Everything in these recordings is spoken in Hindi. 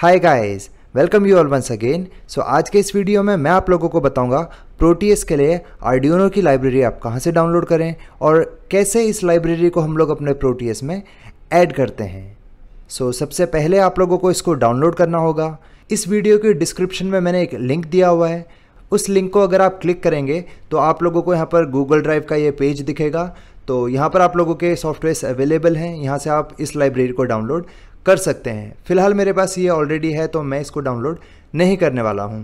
hi guys welcome you all once again so आज के इस वीडियो में मैं आप लोगों को बताऊंगा प्रोटीएस के लिए आर्डियोनो की लाइब्रेरी आप कहाँ से डाउनलोड करें और कैसे इस लाइब्रेरी को हम लोग अपने प्रोटीएस में ऐड करते हैं सो so, सबसे पहले आप लोगों को इसको डाउनलोड करना होगा इस वीडियो के डिस्क्रिप्शन में मैंने एक लिंक दिया हुआ है उस लिंक को अगर आप क्लिक करेंगे तो आप लोगों को यहाँ पर गूगल ड्राइव का ये पेज दिखेगा तो यहाँ पर आप लोगों के सॉफ्टवेयर अवेलेबल हैं यहाँ से आप इस लाइब्रेरी को डाउनलोड कर सकते हैं फिलहाल मेरे पास ये ऑलरेडी है तो मैं इसको डाउनलोड नहीं करने वाला हूँ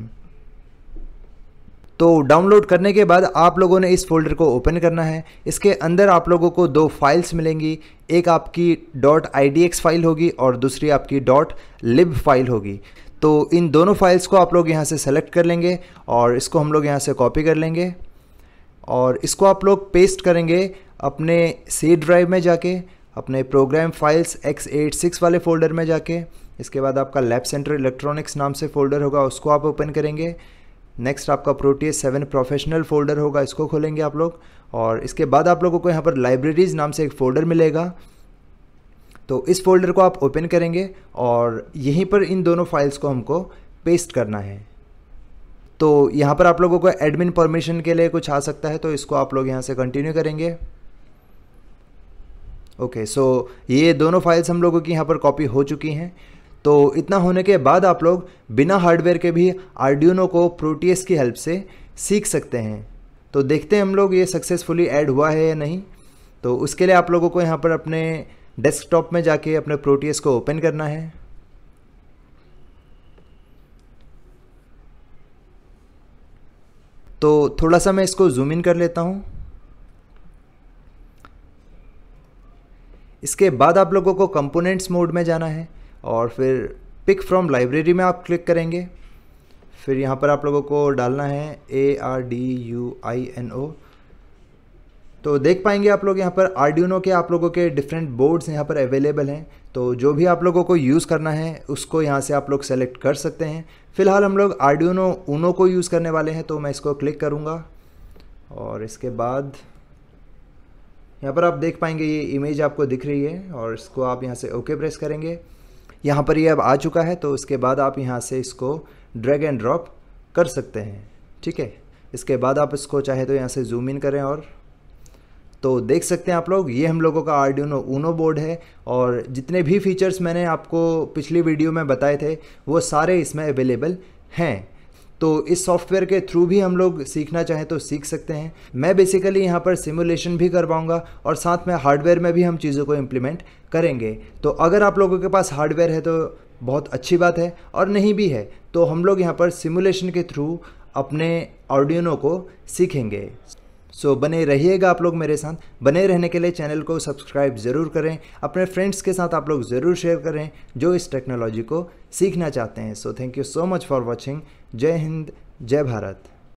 तो डाउनलोड करने के बाद आप लोगों ने इस फोल्डर को ओपन करना है इसके अंदर आप लोगों को दो फाइल्स मिलेंगी एक आपकी डॉट आई फाइल होगी और दूसरी आपकी डॉट लिब फाइल होगी तो इन दोनों फाइल्स को आप लोग यहाँ से सेलेक्ट कर लेंगे और इसको हम लोग यहाँ से कॉपी कर लेंगे और इसको आप लोग पेस्ट करेंगे अपने सी ड्राइव में जाके अपने प्रोग्राम फाइल्स x86 वाले फोल्डर में जाके इसके बाद आपका लैब सेंटर इलेक्ट्रॉनिक्स नाम से फोल्डर होगा उसको आप ओपन करेंगे नेक्स्ट आपका प्रोटीएस सेवन प्रोफेशनल फोल्डर होगा इसको खोलेंगे आप लोग और इसके बाद आप लोगों को यहाँ पर लाइब्रेरीज़ नाम से एक फ़ोल्डर मिलेगा तो इस फोल्डर को आप ओपन करेंगे और यहीं पर इन दोनों फाइल्स को हमको पेस्ट करना है तो यहाँ पर आप लोगों को एडमिन परमिशन के लिए कुछ आ सकता है तो इसको आप लोग यहाँ से कंटिन्यू करेंगे ओके सो ये दोनों फाइल्स हम लोगों की यहाँ पर कॉपी हो चुकी हैं तो इतना होने के बाद आप लोग बिना हार्डवेयर के भी आर्ड्यूनो को प्रोटीएस की हेल्प से सीख सकते हैं तो देखते हैं हम लोग ये सक्सेसफुली ऐड हुआ है या नहीं तो उसके लिए आप लोगों को यहाँ पर अपने डेस्कटॉप में जाके अपने प्रोटीएस को ओपन करना है तो थोड़ा सा मैं इसको जूम इन कर लेता हूँ इसके बाद आप लोगों को कंपोनेंट्स मोड में जाना है और फिर पिक फ्रॉम लाइब्रेरी में आप क्लिक करेंगे फिर यहाँ पर आप लोगों को डालना है A R D U I N O तो देख पाएंगे आप लोग यहाँ पर आर्ड्यूनो के आप लोगों के डिफरेंट बोर्ड्स यहाँ पर अवेलेबल हैं तो जो भी आप लोगों को यूज़ करना है उसको यहाँ से आप लोग सेलेक्ट कर सकते हैं फ़िलहाल हम लोग आर्ड्यूनो ऊनो को यूज़ करने वाले हैं तो मैं इसको क्लिक करूँगा और इसके बाद यहाँ पर आप देख पाएंगे ये इमेज आपको दिख रही है और इसको आप यहाँ से ओके प्रेस करेंगे यहाँ पर ये अब आ चुका है तो उसके बाद आप यहाँ से इसको ड्रैग एंड ड्रॉप कर सकते हैं ठीक है इसके बाद आप इसको चाहे तो यहाँ से जूम इन करें और तो देख सकते हैं आप लोग ये हम लोगों का आर्डिनो ऊनो बोर्ड है और जितने भी फीचर्स मैंने आपको पिछली वीडियो में बताए थे वो सारे इसमें अवेलेबल हैं तो इस सॉफ्टवेयर के थ्रू भी हम लोग सीखना चाहें तो सीख सकते हैं मैं बेसिकली यहाँ पर सिमुलेशन भी करवाऊँगा और साथ में हार्डवेयर में भी हम चीज़ों को इम्प्लीमेंट करेंगे तो अगर आप लोगों के पास हार्डवेयर है तो बहुत अच्छी बात है और नहीं भी है तो हम लोग यहाँ पर सिमुलेशन के थ्रू अपने ऑडियनों को सीखेंगे सो so, बने रहिएगा आप लोग मेरे साथ बने रहने के लिए चैनल को सब्सक्राइब ज़रूर करें अपने फ्रेंड्स के साथ आप लोग ज़रूर शेयर करें जो इस टेक्नोलॉजी को सीखना चाहते हैं so thank you so much for watching जय हिंद जय भारत